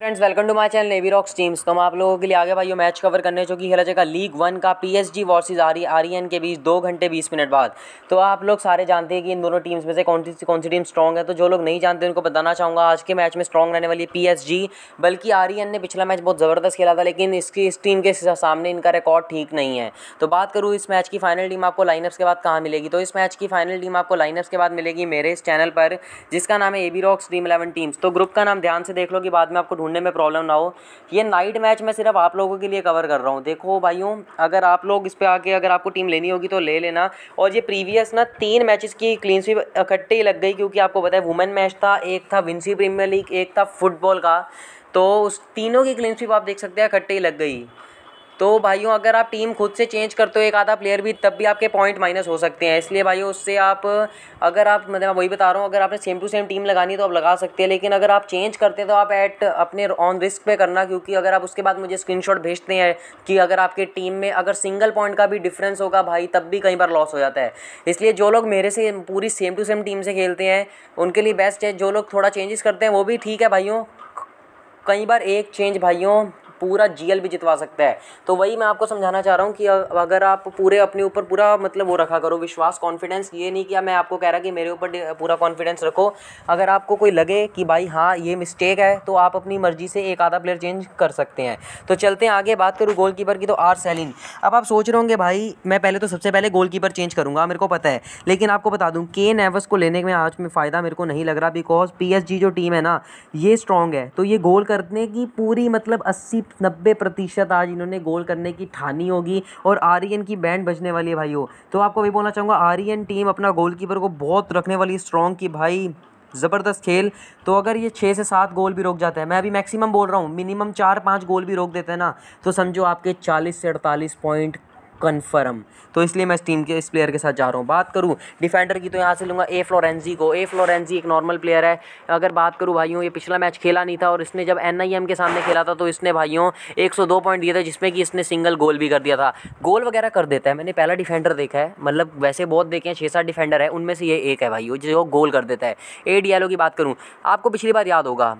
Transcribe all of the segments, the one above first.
friends welcome to my channel navy rocks teams तो हम आप लोगों के लिए आगे भाई मैच कवर करने जो कि खेला जाएगा लीग वन का पीएसजी वर्सेस आर आर्यन के बीच दो घंटे बीस मिनट बाद तो आप लोग सारे जानते हैं कि इन दोनों टीम्स में से कौन सी कौन सी टीम स्ट्रॉग है तो जो लोग नहीं जानते उनको बताना चाहूँगा आज के मैच में स्ट्रॉग रहने वाली है पी बल्कि आर्यन e ने पिछला मैच बहुत ज़बरदस्त खेला था लेकिन इसकी इस टीम के सामने इनका रिकॉर्ड ठीक नहीं है तो बात करूँ इस मैच की फाइनल टीम आपको लाइनअप्स के बाद कहाँ मिलेगी तो इस मैच की फाइनल टीम आपको लाइनअप्स के बाद मिलेगी मेरे इस चैनल पर जिसका नाम है A B Rocks Dream Eleven teams तो ग्रुप का नाम ध्यान से देख लो कि बाद में आपको ढूंढने में प्रॉब्लम ना हो ये नाइट मैच मैं सिर्फ आप लोगों के लिए कवर कर रहा हूँ देखो भाइयों अगर आप लोग इस पर आके अगर आपको टीम लेनी होगी तो ले लेना और ये प्रीवियस ना तीन मैचेस की क्लीन स्वीप इकट्ठे ही लग गई क्योंकि आपको पता है वुमेन मैच था एक था विंसी प्रीमियर लीग एक था फुटबॉल का तो उस तीनों की क्लीन स्वीप आप देख सकते हैं इकट्ठे ही लग गई तो भाइयों अगर आप टीम खुद से चेंज करते हो एक आधा प्लेयर भी तब भी आपके पॉइंट माइनस हो सकते हैं इसलिए भाइयों उससे आप अगर आप मतलब वही बता रहा हूँ अगर आपने सेम टू सेम टीम लगानी तो आप लगा सकते हैं लेकिन अगर आप चेंज करते हैं तो आप एट अपने ऑन रिस्क पे करना क्योंकि अगर आप उसके बाद मुझे स्क्रीन भेजते हैं कि अगर आपके टीम में अगर सिंगल पॉइंट का भी डिफरेंस होगा भाई तब भी कई बार लॉस हो जाता है इसलिए जो लोग मेरे से पूरी सेम टू सेम टीम से खेलते हैं उनके लिए बेस्ट है जो लोग थोड़ा चेंजेस करते हैं वो भी ठीक है भाइयों कई बार एक चेंज भाइयों पूरा जीएल भी जितवा सकता है तो वही मैं आपको समझाना चाह रहा हूँ कि अगर आप पूरे अपने ऊपर पूरा मतलब वो रखा करो विश्वास कॉन्फिडेंस ये नहीं किया मैं आपको कह रहा कि मेरे ऊपर पूरा कॉन्फिडेंस रखो अगर आपको कोई लगे कि भाई हाँ ये मिस्टेक है तो आप अपनी मर्जी से एक आधा प्लेयर चेंज कर सकते हैं तो चलते हैं आगे बात करूँ गोल की तो आर सेलिन अब आप सोच रहे होंगे भाई मैं पहले तो सबसे पहले गोल चेंज करूँगा मेरे को पता है लेकिन आपको बता दूँ के नेवस को लेने में आज में फ़ायदा मेरे को नहीं लग रहा बिकॉज पी जो टीम है ना ये स्ट्रॉन्ग है तो ये गोल करने की पूरी मतलब अस्सी नब्बे प्रतिशत आज इन्होंने गोल करने की ठानी होगी और आर्यन की बैंड बजने वाली है भाई हो तो आपको भी बोलना चाहूँगा आर्यन टीम अपना गोलकीपर को बहुत रखने वाली स्ट्रॉन्ग की भाई ज़बरदस्त खेल तो अगर ये छः से सात गोल भी रोक जाता है मैं अभी मैक्सिमम बोल रहा हूँ मिनिमम चार पाँच गोल भी रोक देते हैं ना तो समझो आपके चालीस से अड़तालीस पॉइंट कन्फर्म तो इसलिए मैं इस टीम के इस प्लेयर के साथ जा रहा हूँ बात करूँ डिफेंडर की तो यहाँ से लूँगा ए फ्लोरेंजी को ए फ्लोरेंजी एक नॉर्मल प्लेयर है अगर बात करूँ भाइयों ये पिछला मैच खेला नहीं था और इसने जब एन के सामने खेला था तो इसने भाइयों एक पॉइंट दिया था जिसमें कि इसने सिंगल गोल भी कर दिया था गोल वगैरह कर देता है मैंने पहला डिफेंडर देखा है मतलब वैसे बहुत देखे हैं छः सात डिफेंडर है उनमें से ये एक है भाई जो गोल कर देता है ए डियालो की बात करूँ आपको पिछली बार याद होगा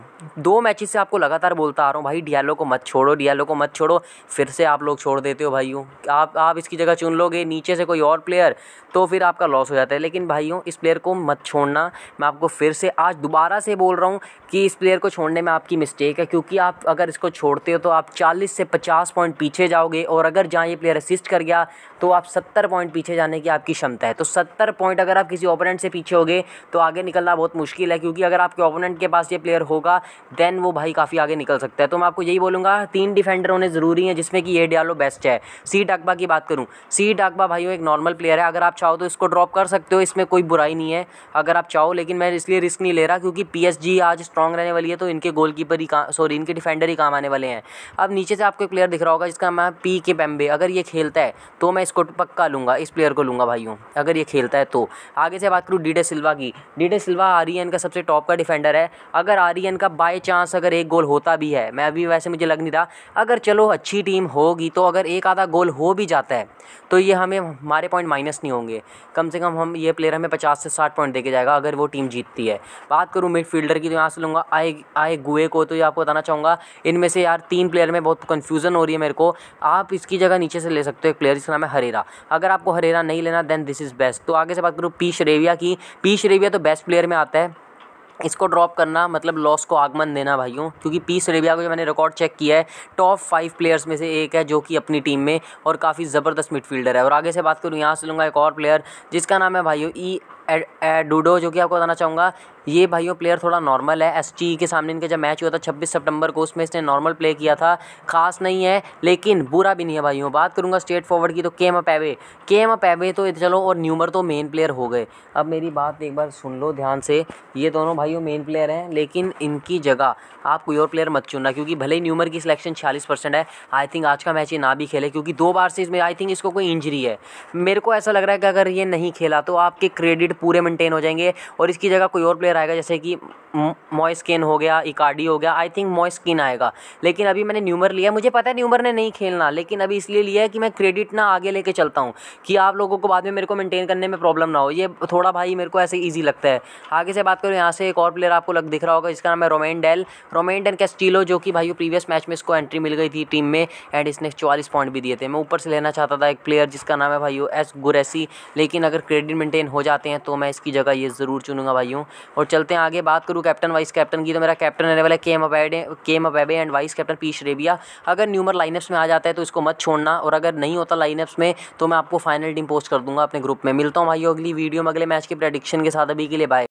दो मैच से आपको लगातार बोलता आ रहा हूँ भाई डियालो को मत छोड़ो डियालो को मत छोड़ो फिर से आप लोग छोड़ देते हो भाइयों आप आप इसकी जगह चुन लोगे नीचे से कोई और प्लेयर तो फिर आपका लॉस हो जाता है लेकिन भाइयों इस प्लेयर को मत छोड़ना मैं आपको फिर से आज दोबारा से बोल रहा हूँ कि इस प्लेयर को छोड़ने में आपकी मिस्टेक है क्योंकि आप अगर इसको छोड़ते हो तो आप चालीस से पचास पॉइंट पीछे जाओगे और अगर जहाँ ये प्लेयर असिस्ट कर गया तो आप सत्तर पॉइंट पीछे जाने की आपकी क्षमता है तो सत्तर पॉइंट अगर आप किसी ओपोनेंट से पीछे होगे तो आगे निकलना बहुत मुश्किल है क्योंकि अगर आपके ओपोनेंट के पास ये प्लेयर होगा देन वो भाई काफ़ी आगे निकल सकता है तो मैं आपको यही बोलूँगा तीन डिफेंडर होने ज़रूरी हैं जिसमें कि ये डियालो बेस्ट है सी टकबा की बात बात करूँ सी डाकबा भाई एक नॉर्मल प्लेयर है अगर आप चाहो तो इसको ड्रॉप कर सकते हो इसमें कोई बुराई नहीं है अगर आप चाहो लेकिन मैं इसलिए रिस्क नहीं ले रहा क्योंकि पी आज स्ट्रॉन्ग रहने वाली है तो इनके गोलकीपर ही काम सॉरी इनके डिफेंडर ही काम आने वाले हैं अब नीचे से आपको एक प्लेयर दिख रहा होगा जिसका नाम पी के पेम्बे अगर ये खेलता है तो मैं इसको पक्का लूँगा इस प्लेयर को लूँगा भाइयों अगर ये खेलता है तो आगे से बात करूँ डीडे सिल्वा की डीडे सिल्वा आर्यन का सबसे टॉप का डिफेंडर है अगर आर्यन e का बाय चांस अगर एक गोल होता भी है मैं अभी वैसे मुझे लग नहीं रहा अगर चलो अच्छी टीम होगी तो अगर एक आधा गोल हो भी जाता आता है तो ये हमें हमारे पॉइंट माइनस नहीं होंगे कम से कम हम ये प्लेयर हमें पचास से साठ पॉइंट देके जाएगा अगर वो टीम जीतती है बात करूँ मिडफील्डर की तो यहाँ से लूँगा आए आए गुए को तो ये आपको बताना चाहूँगा इनमें से यार तीन प्लेयर में बहुत कन्फ्यूज़न हो रही है मेरे को आप इसकी जगह नीचे से ले सकते हो एक प्लेयर जिसका नाम है हरेरा अगर आपको हरेरा नहीं लेना देन दिस इज़ बेस्ट तो आगे से बात करूँ पी शरेविया की पी शरेविया तो बेस्ट प्लेयर में आता है इसको ड्रॉप करना मतलब लॉस को आगमन देना भाइयों क्योंकि पी सरेबिया को जो मैंने रिकॉर्ड चेक किया है टॉप फाइव प्लेयर्स में से एक है जो कि अपनी टीम में और काफ़ी ज़बरदस्त मिडफील्डर है और आगे से बात करूँ यहाँ से लूँगा एक और प्लेयर जिसका नाम है भाइयों ई e डूडो जो कि आपको बताना चाहूँगा ये भाइयों प्लेयर थोड़ा नॉर्मल है एस के सामने इनका जब मैच हुआ था छब्बीस सितंबर को उसमें इसने नॉर्मल प्ले किया था खास नहीं है लेकिन बुरा भी नहीं है भाइयों बात करूँगा स्ट्रेट फॉरवर्ड की तो केम के केम अपैवे तो चलो और न्यूमर तो मेन प्लेयर हो गए अब मेरी बात एक बार सुन लो ध्यान से ये दोनों भाइयों मेन प्लेयर हैं लेकिन इनकी जगह आप कोई और प्लेयर मत चुनना क्योंकि भले ही न्यूमर की सिलेक्शन छियालीस परसेंट है आई थिंक आज का मैच ये ना भी खेले क्योंकि दो बार से इसमें आई थिंक इसको कोई इंजरी है मेरे को ऐसा लग रहा है कि अगर ये नहीं खेला तो आपके क्रेडिट पूरे मेंटेन हो जाएंगे और इसकी जगह कोई और प्लेयर आएगा जैसे कि मॉइस्किन हो गया इकार्डी हो गया आई थिंक मॉयस्किन आएगा लेकिन अभी मैंने न्यूमर लिया मुझे पता है न्यूमर ने नहीं खेलना लेकिन अभी इसलिए लिया है कि मैं क्रेडिट ना आगे लेके चलता हूँ कि आप लोगों को बाद में मेरे को मेंटेन करने में प्रॉब्लम ना हो ये थोड़ा भाई मेरे को ऐसे ईजी लगता है आगे से बात करूँ यहाँ से एक और प्लेयर आपको लग दिख रहा होगा जिसका नाम है Romain Del Romain Del Castillo जो कि भाई प्रीवियस मैच में इसको एंट्री मिल गई थी टीम में एंड इसने चौवालीस पॉइंट भी दिए थे मैं ऊपर से लेना चाहता था एक प्लेयर जिसका नाम है भाई एस गुरैसी लेकिन अगर क्रेडिट मेंटेन हो जाते हैं तो मैं इसकी जगह ये ज़रूर चुनूंगा भाइयों और चलते हैं आगे बात करूँ कैप्टन वाइस कैप्टन की तो मेरा कैप्टन रहने वाला केम अबेडे केम अबेबे एंड वाइस कैप्टन पी श्रेबिया अगर न्यूमर लाइनअप्स में आ जाता है तो इसको मत छोड़ना और अगर नहीं होता लाइनअप्स में तो मैं आपको फाइनल टीम पोस्ट कर दूंगा अपने ग्रुप में मिलता हूँ भाई अगली वीडियो में अगले मैच के प्रडिक्शन के साथ अभी के लिए बाय